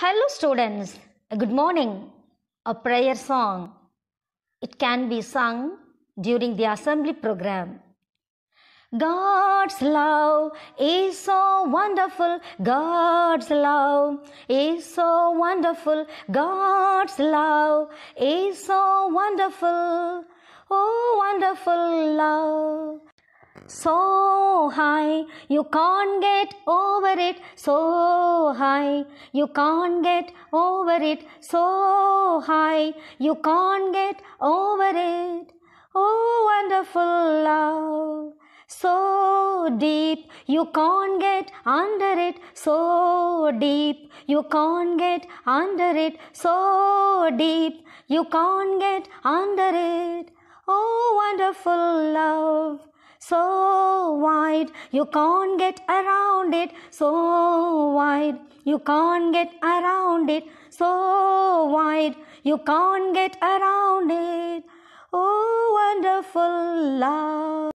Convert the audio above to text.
Hello, students. Good morning. A prayer song. It can be sung during the assembly program. God's love is so wonderful. God's love is so wonderful. God's love is so wonderful. Oh, wonderful love. So high, you can't get over it. So high, you can't get over it. So high, you can't get over it. Oh, wonderful love. So deep, you can't get under it. So deep, you can't get under it. So deep, you can't get under it. Oh, wonderful love so wide, you can't get around it, so wide, you can't get around it, so wide, you can't get around it. Oh, wonderful love.